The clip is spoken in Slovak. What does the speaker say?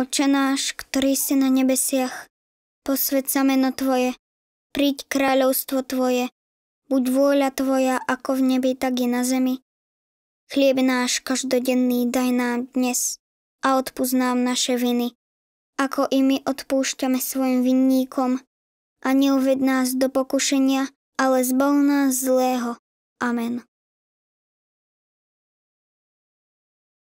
Oče náš, ktorý si na nebesiach, posved sa meno Tvoje, príď kráľovstvo Tvoje, buď vôľa Tvoja ako v nebi, tak i na zemi. Chlieb náš každodenný daj nám dnes a odpúsť nám naše viny, ako i my odpúšťame svojim vinníkom. A neuved nás do pokušenia, ale zbav nás zlého. Amen.